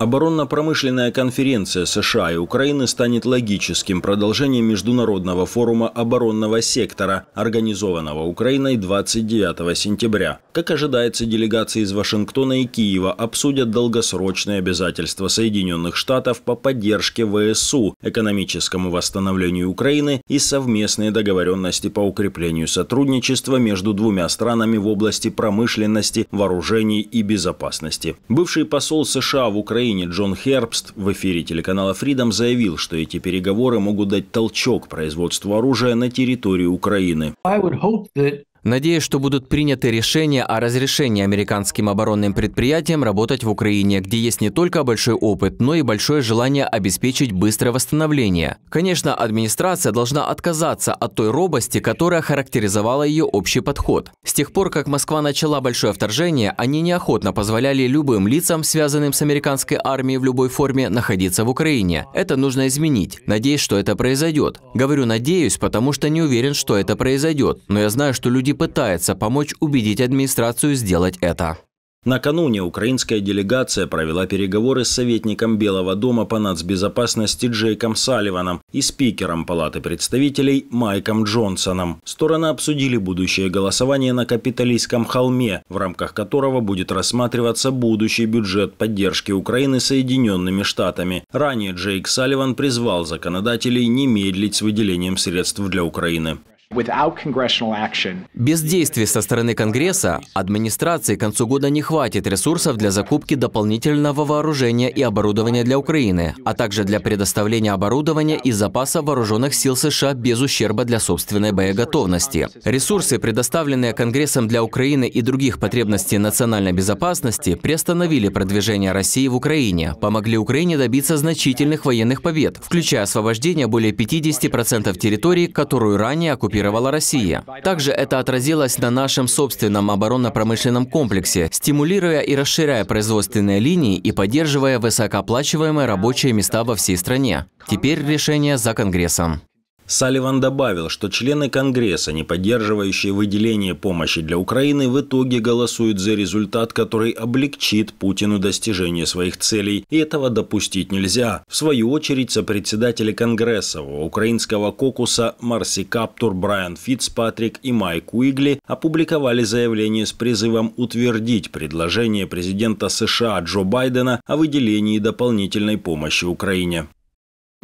Оборонно-промышленная конференция США и Украины станет логическим продолжением Международного форума оборонного сектора, организованного Украиной 29 сентября. Как ожидается, делегации из Вашингтона и Киева обсудят долгосрочные обязательства Соединенных Штатов по поддержке ВСУ, экономическому восстановлению Украины и совместные договоренности по укреплению сотрудничества между двумя странами в области промышленности, вооружений и безопасности. Бывший посол США в Украине Украине Джон Хербст в эфире телеканала Freedom заявил, что эти переговоры могут дать толчок производству оружия на территории Украины. I would hope that Надеюсь, что будут приняты решения о разрешении американским оборонным предприятиям работать в Украине, где есть не только большой опыт, но и большое желание обеспечить быстрое восстановление. Конечно, администрация должна отказаться от той робости, которая характеризовала ее общий подход. С тех пор, как Москва начала большое вторжение, они неохотно позволяли любым лицам, связанным с американской армией в любой форме, находиться в Украине. Это нужно изменить. Надеюсь, что это произойдет. Говорю «надеюсь», потому что не уверен, что это произойдет. Но я знаю, что люди Милоти пытается помочь убедить администрацию сделать это. Накануне украинская делегация провела переговоры с советником Белого дома по нацбезопасности Джейком Салливаном и спикером Палаты представителей Майком Джонсоном. Стороны обсудили будущее голосование на капиталистском холме, в рамках которого будет рассматриваться будущий бюджет поддержки Украины Соединенными Штатами. Ранее Джейк Салливан призвал законодателей не медлить с выделением средств для Украины. Без действий со стороны Конгресса администрации к концу года не хватит ресурсов для закупки дополнительного вооружения и оборудования для Украины, а также для предоставления оборудования и запаса вооруженных сил США без ущерба для собственной боеготовности. Ресурсы, предоставленные Конгрессом для Украины и других потребностей национальной безопасности, приостановили продвижение России в Украине, помогли Украине добиться значительных военных побед, включая освобождение более 50% территории, которую ранее оккупировали оккупировала Россия. Также это отразилось на нашем собственном оборонно-промышленном комплексе, стимулируя и расширяя производственные линии и поддерживая высокооплачиваемые рабочие места во всей стране. Теперь решение за Конгрессом. Салливан добавил, что члены Конгресса, не поддерживающие выделение помощи для Украины, в итоге голосуют за результат, который облегчит Путину достижение своих целей, и этого допустить нельзя. В свою очередь, сопредседатели Конгресса украинского кокуса Марси Каптур, Брайан Фитцпатрик и Майк Уигли опубликовали заявление с призывом утвердить предложение президента США Джо Байдена о выделении дополнительной помощи Украине.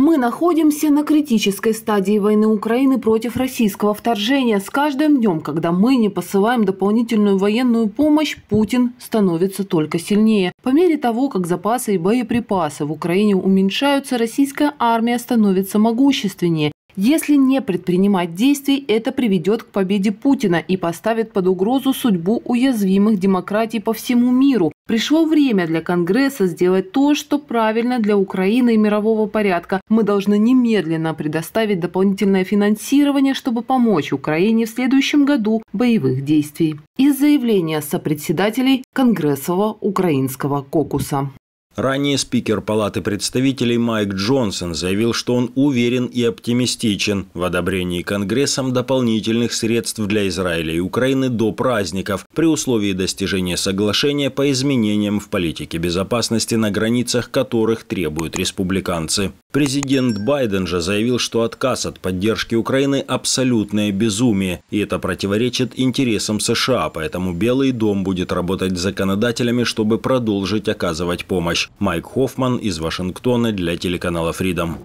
Мы находимся на критической стадии войны Украины против российского вторжения. С каждым днем, когда мы не посылаем дополнительную военную помощь, Путин становится только сильнее. По мере того, как запасы и боеприпасы в Украине уменьшаются, российская армия становится могущественнее. Если не предпринимать действий, это приведет к победе Путина и поставит под угрозу судьбу уязвимых демократий по всему миру. Пришло время для Конгресса сделать то, что правильно для Украины и мирового порядка. Мы должны немедленно предоставить дополнительное финансирование, чтобы помочь Украине в следующем году боевых действий. Из заявления сопредседателей Конгрессового украинского кокуса. Ранее спикер Палаты представителей Майк Джонсон заявил, что он уверен и оптимистичен в одобрении Конгрессом дополнительных средств для Израиля и Украины до праздников при условии достижения соглашения по изменениям в политике безопасности, на границах которых требуют республиканцы. Президент Байден же заявил, что отказ от поддержки Украины – абсолютное безумие, и это противоречит интересам США, поэтому Белый дом будет работать с законодателями, чтобы продолжить оказывать помощь. Майк Хоффман из Вашингтона для телеканала Freedom.